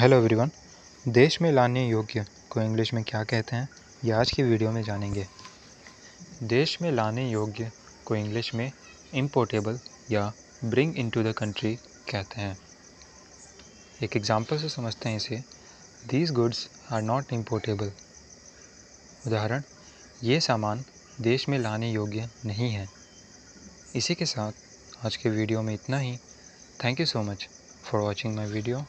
hello everyone देश में लाने योग्य को इंग्लिश में क्या कहते हैं ये आज की वीडियो में जानेंगे देश में लाने योग्य को इंग्लिश में इम्पोर्टेबल या bring into the country कहते हैं एक एग्जांपल से समझते हैं इसे these goods are not importable उदाहरण ये सामान देश में लाने योग्य नहीं है इसी के साथ आज के वीडियो में इतना ही thank you so much for watching my video